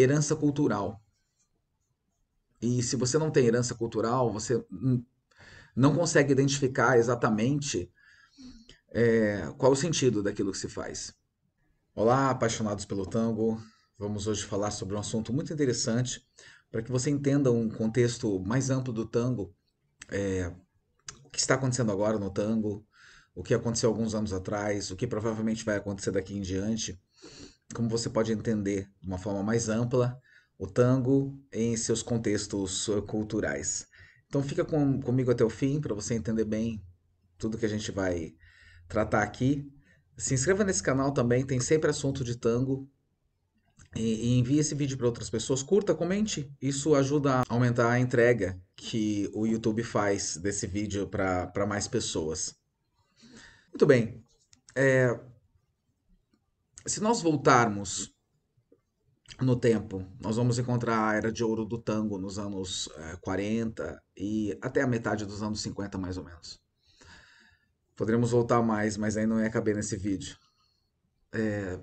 herança cultural. E se você não tem herança cultural, você não consegue identificar exatamente é, qual o sentido daquilo que se faz. Olá, apaixonados pelo tango. Vamos hoje falar sobre um assunto muito interessante para que você entenda um contexto mais amplo do tango, é, o que está acontecendo agora no tango, o que aconteceu alguns anos atrás, o que provavelmente vai acontecer daqui em diante como você pode entender de uma forma mais ampla, o tango em seus contextos eh, culturais. Então fica com, comigo até o fim para você entender bem tudo que a gente vai tratar aqui. Se inscreva nesse canal também, tem sempre assunto de tango. E, e envie esse vídeo para outras pessoas. Curta, comente. Isso ajuda a aumentar a entrega que o YouTube faz desse vídeo para mais pessoas. Muito bem. É, se nós voltarmos no tempo, nós vamos encontrar a era de ouro do tango nos anos eh, 40 e até a metade dos anos 50, mais ou menos. Poderíamos voltar mais, mas aí não ia caber nesse vídeo. É,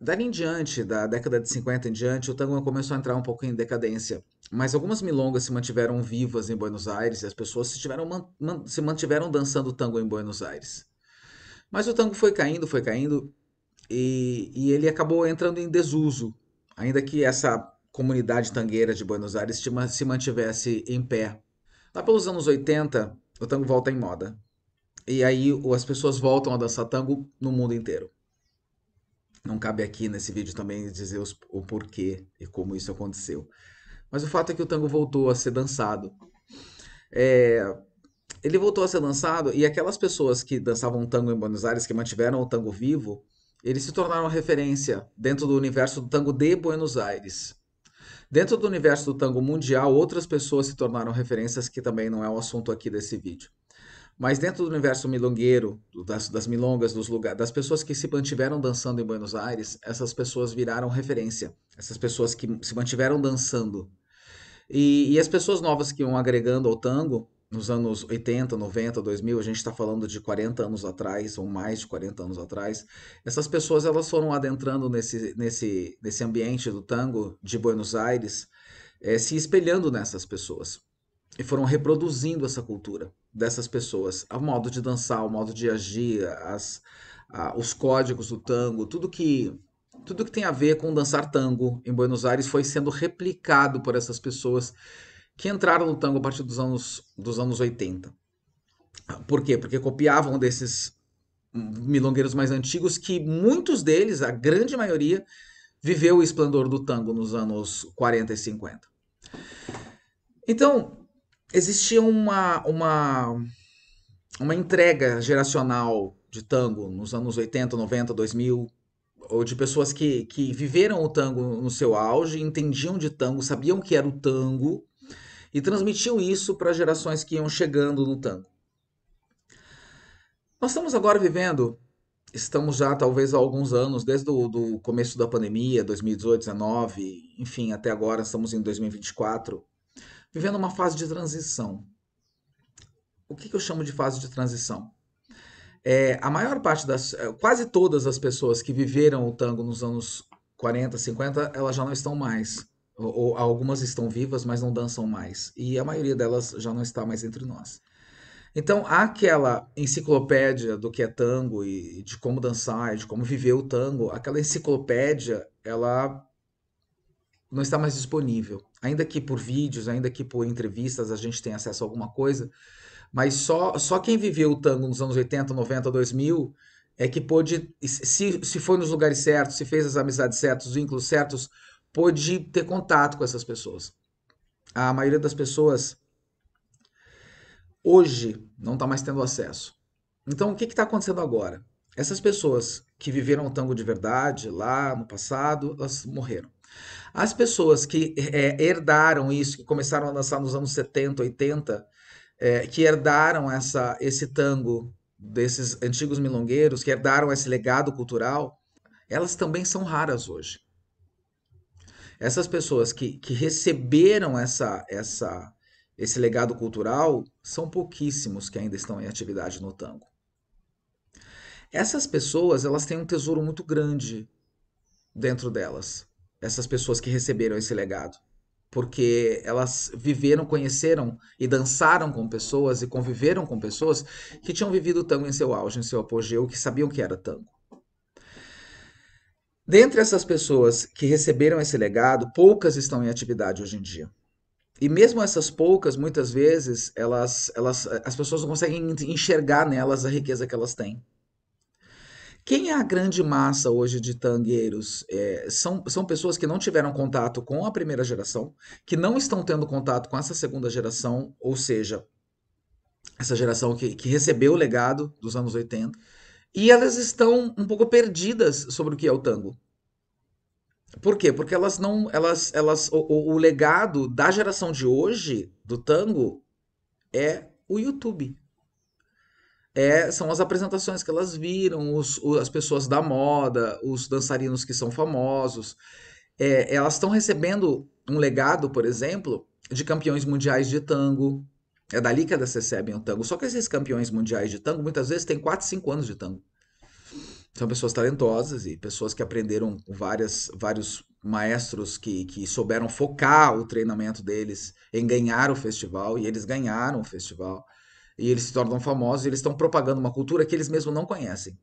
dali em diante, da década de 50 em diante, o tango começou a entrar um pouco em decadência. Mas algumas milongas se mantiveram vivas em Buenos Aires e as pessoas se, tiveram, man man se mantiveram dançando tango em Buenos Aires. Mas o tango foi caindo, foi caindo, e, e ele acabou entrando em desuso, ainda que essa comunidade tangueira de Buenos Aires se mantivesse em pé. Lá pelos anos 80, o tango volta em moda. E aí as pessoas voltam a dançar tango no mundo inteiro. Não cabe aqui nesse vídeo também dizer os, o porquê e como isso aconteceu. Mas o fato é que o tango voltou a ser dançado. É, ele voltou a ser dançado e aquelas pessoas que dançavam tango em Buenos Aires, que mantiveram o tango vivo, eles se tornaram referência dentro do universo do tango de Buenos Aires. Dentro do universo do tango mundial, outras pessoas se tornaram referências, que também não é o assunto aqui desse vídeo. Mas dentro do universo milongueiro, das, das milongas, dos lugares, das pessoas que se mantiveram dançando em Buenos Aires, essas pessoas viraram referência. Essas pessoas que se mantiveram dançando. E, e as pessoas novas que iam agregando ao tango nos anos 80, 90, 2000, a gente está falando de 40 anos atrás, ou mais de 40 anos atrás, essas pessoas elas foram adentrando nesse, nesse, nesse ambiente do tango de Buenos Aires, é, se espelhando nessas pessoas. E foram reproduzindo essa cultura dessas pessoas, o modo de dançar, o modo de agir, as, a, os códigos do tango, tudo que tudo que tem a ver com dançar tango em Buenos Aires foi sendo replicado por essas pessoas que entraram no tango a partir dos anos, dos anos 80. Por quê? Porque copiavam desses milongueiros mais antigos, que muitos deles, a grande maioria, viveu o esplendor do tango nos anos 40 e 50. Então, existia uma, uma, uma entrega geracional de tango nos anos 80, 90, 2000, ou de pessoas que, que viveram o tango no seu auge, entendiam de tango, sabiam o que era o tango, e transmitiu isso para gerações que iam chegando no tango. Nós estamos agora vivendo, estamos já talvez há alguns anos, desde o começo da pandemia, 2018, 2019, enfim, até agora estamos em 2024, vivendo uma fase de transição. O que, que eu chamo de fase de transição? É, a maior parte das, é, quase todas as pessoas que viveram o tango nos anos 40, 50, elas já não estão mais. Ou, ou algumas estão vivas, mas não dançam mais. E a maioria delas já não está mais entre nós. Então, aquela enciclopédia do que é tango e de como dançar, e de como viver o tango, aquela enciclopédia, ela não está mais disponível. Ainda que por vídeos, ainda que por entrevistas a gente tenha acesso a alguma coisa, mas só, só quem viveu o tango nos anos 80, 90, 2000 é que pôde, se, se foi nos lugares certos, se fez as amizades certas, os vínculos certos, pôde ter contato com essas pessoas. A maioria das pessoas hoje não está mais tendo acesso. Então, o que está acontecendo agora? Essas pessoas que viveram o tango de verdade lá no passado, elas morreram. As pessoas que é, herdaram isso, que começaram a dançar nos anos 70, 80, é, que herdaram essa, esse tango desses antigos milongueiros, que herdaram esse legado cultural, elas também são raras hoje essas pessoas que, que receberam essa, essa, esse legado cultural são pouquíssimos que ainda estão em atividade no tango. Essas pessoas elas têm um tesouro muito grande dentro delas. Essas pessoas que receberam esse legado, porque elas viveram, conheceram e dançaram com pessoas e conviveram com pessoas que tinham vivido tango em seu auge, em seu apogeu, que sabiam que era tango. Dentre essas pessoas que receberam esse legado, poucas estão em atividade hoje em dia. E mesmo essas poucas, muitas vezes, elas, elas, as pessoas não conseguem enxergar nelas a riqueza que elas têm. Quem é a grande massa hoje de tangueiros? É, são, são pessoas que não tiveram contato com a primeira geração, que não estão tendo contato com essa segunda geração, ou seja, essa geração que, que recebeu o legado dos anos 80 e elas estão um pouco perdidas sobre o que é o tango. Por quê? Porque elas não. Elas, elas, o, o legado da geração de hoje, do tango, é o YouTube. É, são as apresentações que elas viram, os, as pessoas da moda, os dançarinos que são famosos. É, elas estão recebendo um legado, por exemplo, de campeões mundiais de tango, é dali que elas recebem o tango. Só que esses campeões mundiais de tango muitas vezes têm 4, 5 anos de tango. São pessoas talentosas e pessoas que aprenderam várias, vários maestros que, que souberam focar o treinamento deles em ganhar o festival, e eles ganharam o festival. E eles se tornam famosos e eles estão propagando uma cultura que eles mesmos não conhecem.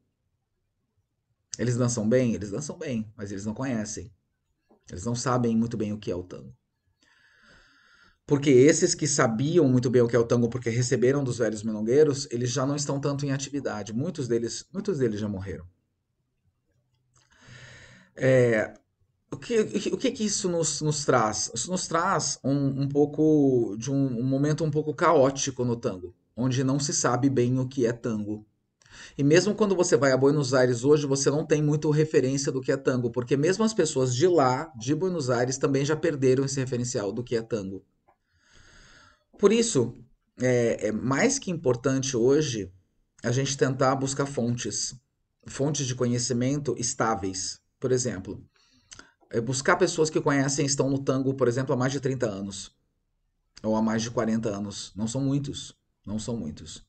Eles dançam bem? Eles dançam bem, mas eles não conhecem. Eles não sabem muito bem o que é o tango. Porque esses que sabiam muito bem o que é o tango porque receberam dos velhos milongueiros, eles já não estão tanto em atividade. Muitos deles, muitos deles já morreram. É, o que, o que, que isso nos, nos, traz? Isso nos traz um, um pouco de um, um, momento um pouco caótico no tango, onde não se sabe bem o que é tango. E mesmo quando você vai a Buenos Aires hoje, você não tem muito referência do que é tango, porque mesmo as pessoas de lá, de Buenos Aires, também já perderam esse referencial do que é tango. Por isso, é, é mais que importante hoje a gente tentar buscar fontes, fontes de conhecimento estáveis. Por exemplo, é buscar pessoas que conhecem estão no tango, por exemplo, há mais de 30 anos ou há mais de 40 anos. Não são muitos, não são muitos.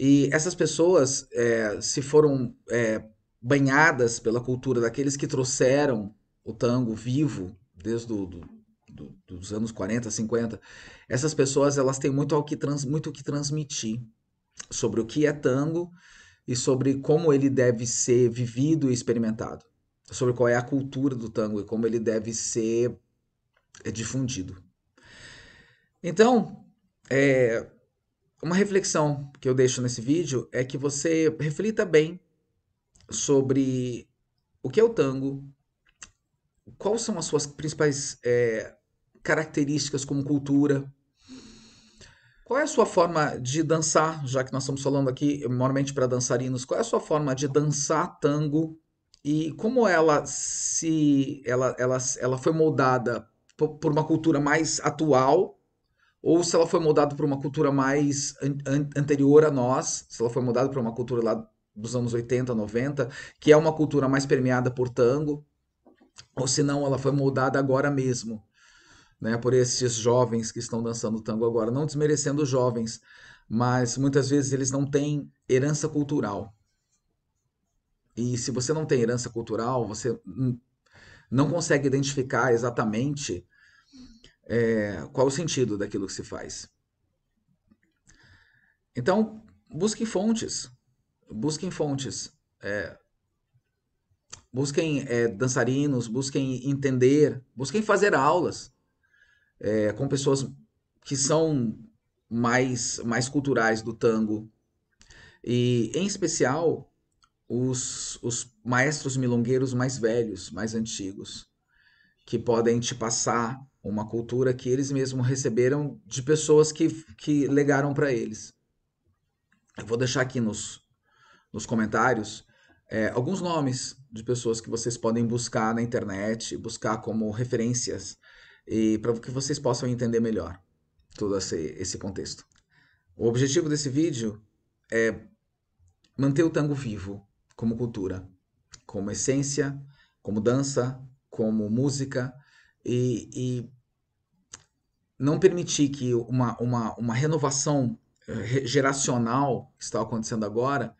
E essas pessoas, é, se foram é, banhadas pela cultura daqueles que trouxeram o tango vivo desde o do, dos anos 40, 50, essas pessoas elas têm muito ao que trans, muito o que transmitir sobre o que é tango e sobre como ele deve ser vivido e experimentado, sobre qual é a cultura do tango e como ele deve ser é, difundido. Então, é, uma reflexão que eu deixo nesse vídeo é que você reflita bem sobre o que é o tango, quais são as suas principais é, características como cultura. Qual é a sua forma de dançar, já que nós estamos falando aqui normalmente para dançarinos, qual é a sua forma de dançar tango e como ela se ela, ela, ela foi moldada por, uma cultura mais atual ou se ela foi moldada por uma cultura mais an an anterior a nós, se ela foi moldada por uma cultura lá dos anos 80, 90, que é uma cultura mais permeada por tango, ou se não, ela foi moldada agora mesmo né, por esses jovens que estão dançando tango agora, não desmerecendo os jovens, mas muitas vezes eles não têm herança cultural. E se você não tem herança cultural, você não consegue identificar exatamente é, qual o sentido daquilo que se faz. Então, busquem fontes. Busquem fontes. É, busquem é, dançarinos, busquem entender, busquem fazer aulas é, com pessoas que são mais, mais culturais do tango. E, em especial, os, os maestros milongueiros mais velhos, mais antigos, que podem te passar uma cultura que eles mesmos receberam de pessoas que, que legaram para eles. Eu vou deixar aqui nos, nos comentários é, alguns nomes de pessoas que vocês podem buscar na internet, buscar como referências e para que vocês possam entender melhor todo esse, esse contexto. O objetivo desse vídeo é manter o tango vivo como cultura, como essência, como dança, como música e, e não permitir que uma, uma, uma renovação eh, geracional que está acontecendo agora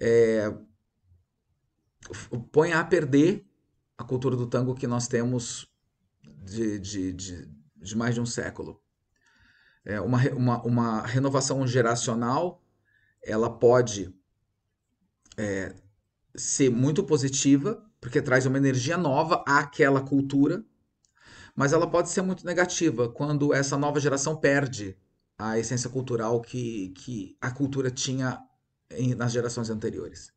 é, ponha a perder a cultura do tango que nós temos de, de, de, de mais de um século. É uma, uma, uma renovação geracional ela pode é, ser muito positiva, porque traz uma energia nova àquela cultura, mas ela pode ser muito negativa quando essa nova geração perde a essência cultural que, que a cultura tinha em, nas gerações anteriores.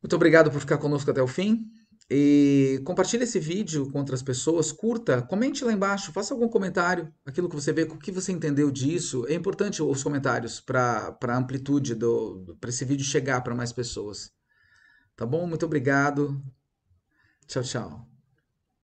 Muito obrigado por ficar conosco até o fim. E compartilhe esse vídeo com outras pessoas, curta, comente lá embaixo, faça algum comentário, aquilo que você vê, o que você entendeu disso. É importante os comentários para a amplitude, para esse vídeo chegar para mais pessoas. Tá bom? Muito obrigado. Tchau, tchau.